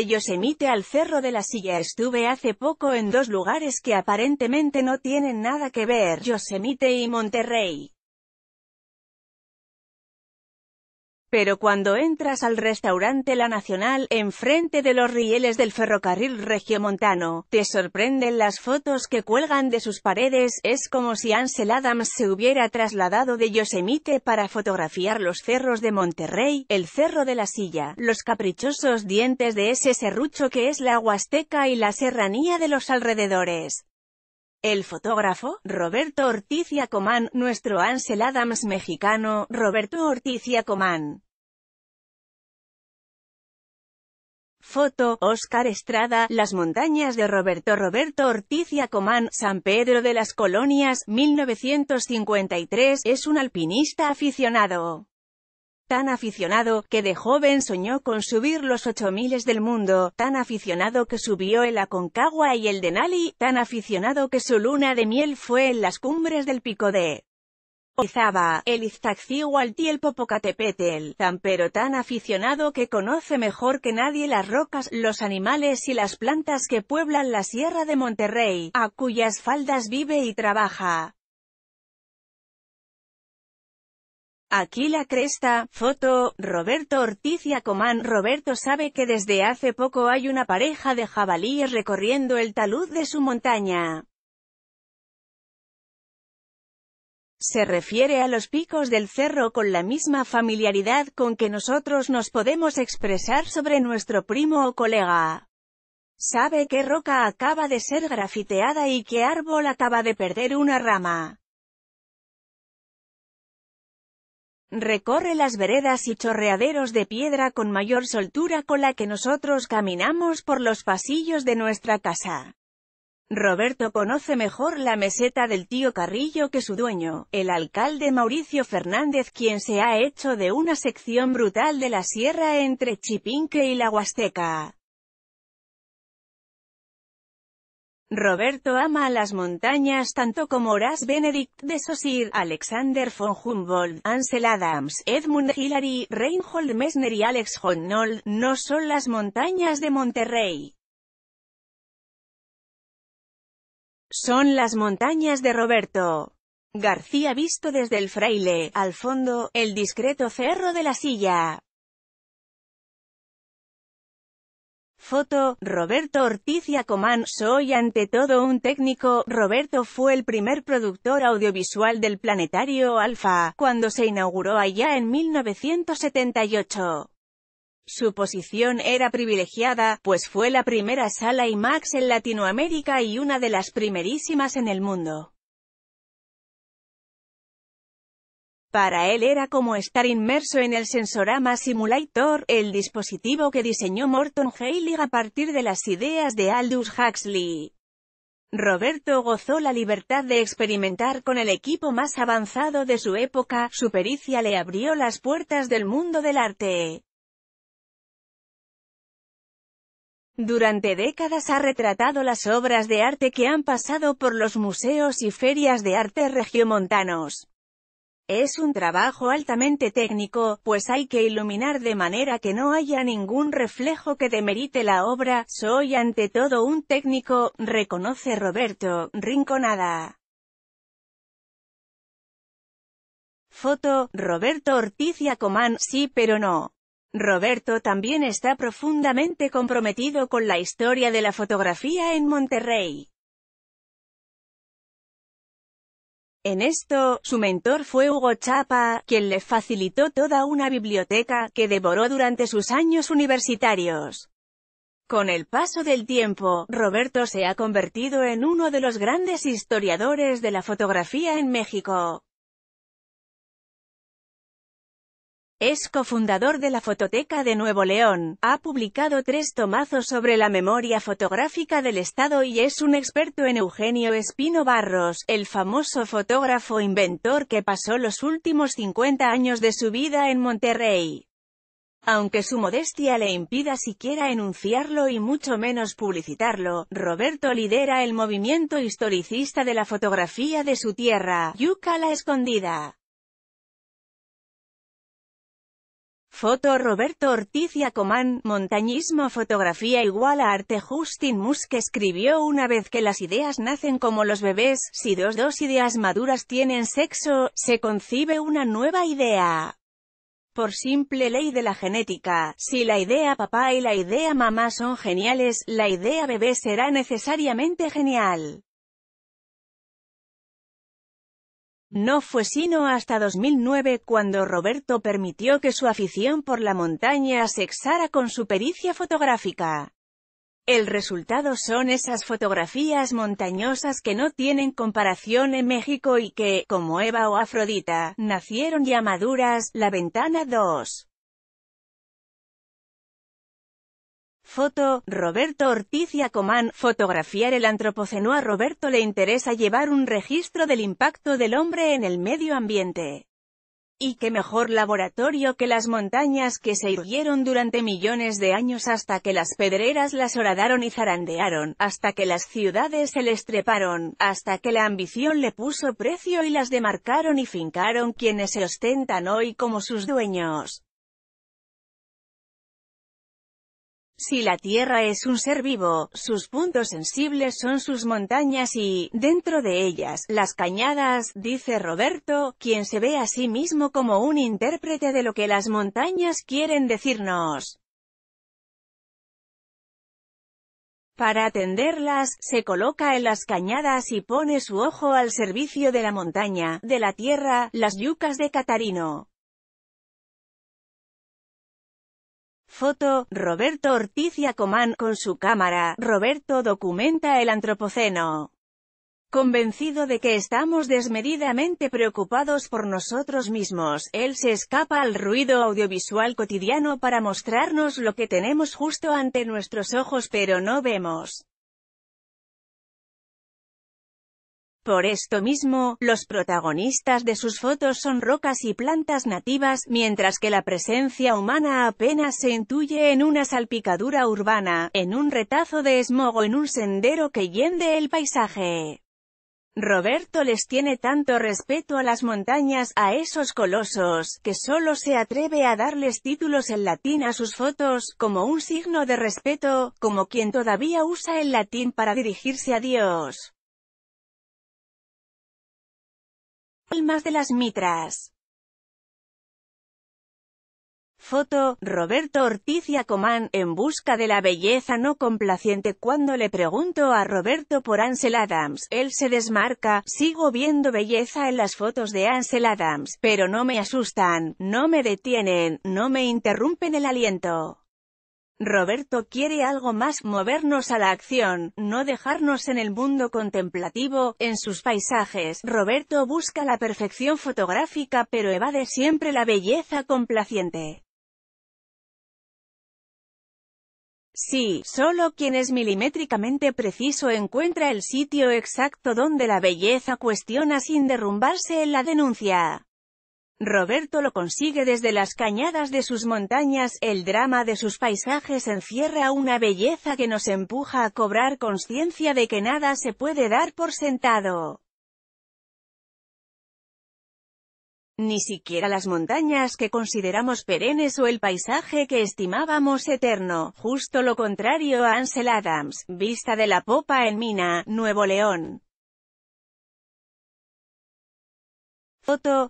de Yosemite al Cerro de la Silla estuve hace poco en dos lugares que aparentemente no tienen nada que ver, Yosemite y Monterrey. Pero cuando entras al restaurante La Nacional, enfrente de los rieles del ferrocarril regiomontano, te sorprenden las fotos que cuelgan de sus paredes, es como si Ansel Adams se hubiera trasladado de Yosemite para fotografiar los cerros de Monterrey, el Cerro de la Silla, los caprichosos dientes de ese serrucho que es la Huasteca y la serranía de los alrededores. El fotógrafo, Roberto Ortiz y Acomán, nuestro Ansel Adams mexicano, Roberto Ortiz y Acomán. Foto, Oscar Estrada, Las montañas de Roberto Roberto Ortiz y Acomán, San Pedro de las Colonias, 1953, es un alpinista aficionado tan aficionado que de joven soñó con subir los ocho miles del mundo, tan aficionado que subió el Aconcagua y el Denali, tan aficionado que su luna de miel fue en las cumbres del pico de el Iztaccíhuatl y el Popocatépetl, tan pero tan aficionado que conoce mejor que nadie las rocas, los animales y las plantas que pueblan la Sierra de Monterrey, a cuyas faldas vive y trabaja. Aquí la cresta, foto, Roberto Ortiz y Acomán. Roberto sabe que desde hace poco hay una pareja de jabalíes recorriendo el talud de su montaña. Se refiere a los picos del cerro con la misma familiaridad con que nosotros nos podemos expresar sobre nuestro primo o colega. Sabe qué roca acaba de ser grafiteada y qué árbol acaba de perder una rama. Recorre las veredas y chorreaderos de piedra con mayor soltura con la que nosotros caminamos por los pasillos de nuestra casa. Roberto conoce mejor la meseta del tío Carrillo que su dueño, el alcalde Mauricio Fernández quien se ha hecho de una sección brutal de la sierra entre Chipinque y la Huasteca. Roberto ama las montañas tanto como Horace Benedict de Saussure, Alexander von Humboldt, Ansel Adams, Edmund Hillary, Reinhold Messner y Alex Honnold, no son las montañas de Monterrey. Son las montañas de Roberto. García visto desde el fraile, al fondo, el discreto cerro de la silla. Foto, Roberto Ortiz y Acomán, soy ante todo un técnico, Roberto fue el primer productor audiovisual del planetario Alfa, cuando se inauguró allá en 1978. Su posición era privilegiada, pues fue la primera sala IMAX en Latinoamérica y una de las primerísimas en el mundo. Para él era como estar inmerso en el Sensorama Simulator, el dispositivo que diseñó Morton Heilig a partir de las ideas de Aldous Huxley. Roberto gozó la libertad de experimentar con el equipo más avanzado de su época, su pericia le abrió las puertas del mundo del arte. Durante décadas ha retratado las obras de arte que han pasado por los museos y ferias de arte regiomontanos. Es un trabajo altamente técnico, pues hay que iluminar de manera que no haya ningún reflejo que demerite la obra, soy ante todo un técnico, reconoce Roberto, Rinconada. Foto, Roberto Ortiz y Acomán, sí pero no. Roberto también está profundamente comprometido con la historia de la fotografía en Monterrey. En esto, su mentor fue Hugo Chapa, quien le facilitó toda una biblioteca, que devoró durante sus años universitarios. Con el paso del tiempo, Roberto se ha convertido en uno de los grandes historiadores de la fotografía en México. Es cofundador de la Fototeca de Nuevo León, ha publicado tres tomazos sobre la memoria fotográfica del Estado y es un experto en Eugenio Espino Barros, el famoso fotógrafo inventor que pasó los últimos 50 años de su vida en Monterrey. Aunque su modestia le impida siquiera enunciarlo y mucho menos publicitarlo, Roberto lidera el movimiento historicista de la fotografía de su tierra, la Escondida. Foto Roberto Ortiz y Acomán, montañismo fotografía igual a arte Justin Musk escribió una vez que las ideas nacen como los bebés, si dos dos ideas maduras tienen sexo, se concibe una nueva idea. Por simple ley de la genética, si la idea papá y la idea mamá son geniales, la idea bebé será necesariamente genial. No fue sino hasta 2009 cuando Roberto permitió que su afición por la montaña se exara con su pericia fotográfica. El resultado son esas fotografías montañosas que no tienen comparación en México y que, como Eva o Afrodita, nacieron ya maduras, La Ventana 2. Foto, Roberto Ortiz y Acomán. Fotografiar el antropoceno a Roberto le interesa llevar un registro del impacto del hombre en el medio ambiente. Y qué mejor laboratorio que las montañas que se irguieron durante millones de años hasta que las pedreras las horadaron y zarandearon, hasta que las ciudades se les treparon, hasta que la ambición le puso precio y las demarcaron y fincaron quienes se ostentan hoy como sus dueños. Si la Tierra es un ser vivo, sus puntos sensibles son sus montañas y, dentro de ellas, las cañadas, dice Roberto, quien se ve a sí mismo como un intérprete de lo que las montañas quieren decirnos. Para atenderlas, se coloca en las cañadas y pone su ojo al servicio de la montaña, de la tierra, las yucas de Catarino. Foto, Roberto Ortiz Acomán, con su cámara, Roberto documenta el antropoceno. Convencido de que estamos desmedidamente preocupados por nosotros mismos, él se escapa al ruido audiovisual cotidiano para mostrarnos lo que tenemos justo ante nuestros ojos pero no vemos. Por esto mismo, los protagonistas de sus fotos son rocas y plantas nativas, mientras que la presencia humana apenas se intuye en una salpicadura urbana, en un retazo de esmogo en un sendero que yende el paisaje. Roberto les tiene tanto respeto a las montañas, a esos colosos, que solo se atreve a darles títulos en latín a sus fotos, como un signo de respeto, como quien todavía usa el latín para dirigirse a Dios. Almas de las Mitras. Foto, Roberto Ortiz y Acomán, en busca de la belleza no complaciente. Cuando le pregunto a Roberto por Ansel Adams, él se desmarca, sigo viendo belleza en las fotos de Ansel Adams, pero no me asustan, no me detienen, no me interrumpen el aliento. Roberto quiere algo más, movernos a la acción, no dejarnos en el mundo contemplativo, en sus paisajes. Roberto busca la perfección fotográfica pero evade siempre la belleza complaciente. Sí, solo quien es milimétricamente preciso encuentra el sitio exacto donde la belleza cuestiona sin derrumbarse en la denuncia. Roberto lo consigue desde las cañadas de sus montañas, el drama de sus paisajes encierra una belleza que nos empuja a cobrar conciencia de que nada se puede dar por sentado. Ni siquiera las montañas que consideramos perennes o el paisaje que estimábamos eterno, justo lo contrario a Ansel Adams, vista de la popa en Mina, Nuevo León.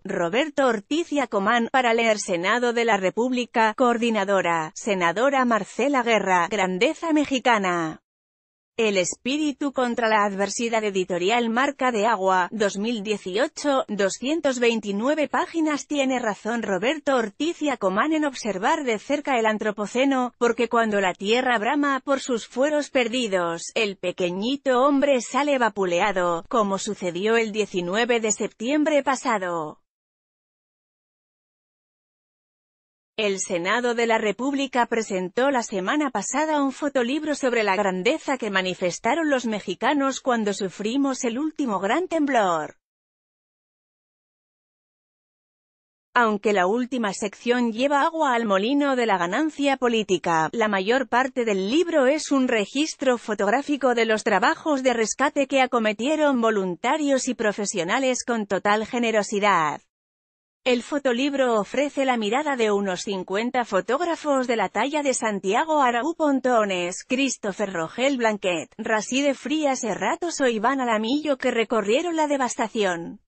Roberto Ortiz y Acomán, para leer Senado de la República, Coordinadora, Senadora Marcela Guerra, Grandeza Mexicana. El espíritu contra la adversidad editorial Marca de Agua, 2018, 229 páginas Tiene razón Roberto Ortiz y Acomán en observar de cerca el antropoceno, porque cuando la tierra brama por sus fueros perdidos, el pequeñito hombre sale vapuleado, como sucedió el 19 de septiembre pasado. El Senado de la República presentó la semana pasada un fotolibro sobre la grandeza que manifestaron los mexicanos cuando sufrimos el último gran temblor. Aunque la última sección lleva agua al molino de la ganancia política, la mayor parte del libro es un registro fotográfico de los trabajos de rescate que acometieron voluntarios y profesionales con total generosidad. El fotolibro ofrece la mirada de unos 50 fotógrafos de la talla de Santiago Araú Pontones, Christopher Rogel Blanquet, Raside Frías Erratos o Iván Alamillo que recorrieron la devastación.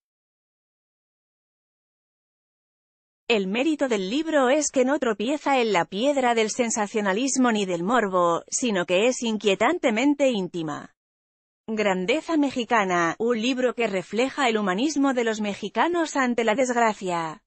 El mérito del libro es que no tropieza en la piedra del sensacionalismo ni del morbo, sino que es inquietantemente íntima. Grandeza Mexicana, un libro que refleja el humanismo de los mexicanos ante la desgracia.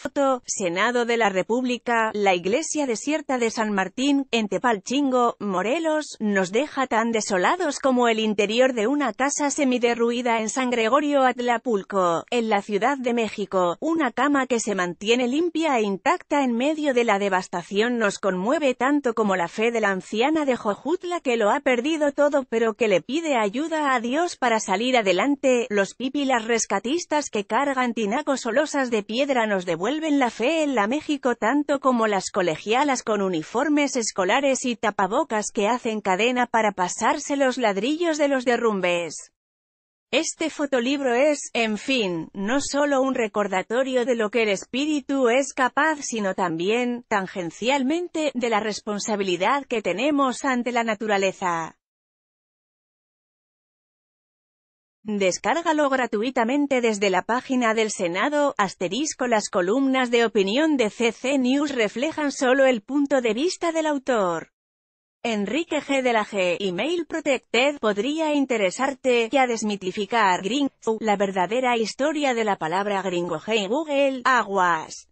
Foto, Senado de la República, la iglesia desierta de San Martín, en Tepalchingo, Morelos, nos deja tan desolados como el interior de una casa semiderruida en San Gregorio Atlapulco, en la Ciudad de México. Una cama que se mantiene limpia e intacta en medio de la devastación nos conmueve tanto como la fe de la anciana de Jojutla que lo ha perdido todo pero que le pide ayuda a Dios para salir adelante. Los pipilas rescatistas que cargan tinacos losas de piedra nos devuelven vuelven la fe en la México tanto como las colegialas con uniformes escolares y tapabocas que hacen cadena para pasarse los ladrillos de los derrumbes. Este fotolibro es, en fin, no solo un recordatorio de lo que el espíritu es capaz sino también, tangencialmente, de la responsabilidad que tenemos ante la naturaleza. Descárgalo gratuitamente desde la página del Senado, asterisco las columnas de opinión de CC News reflejan solo el punto de vista del autor. Enrique G. de la G. Email Protected podría interesarte que a desmitificar Gringo, la verdadera historia de la palabra gringo en Google, aguas.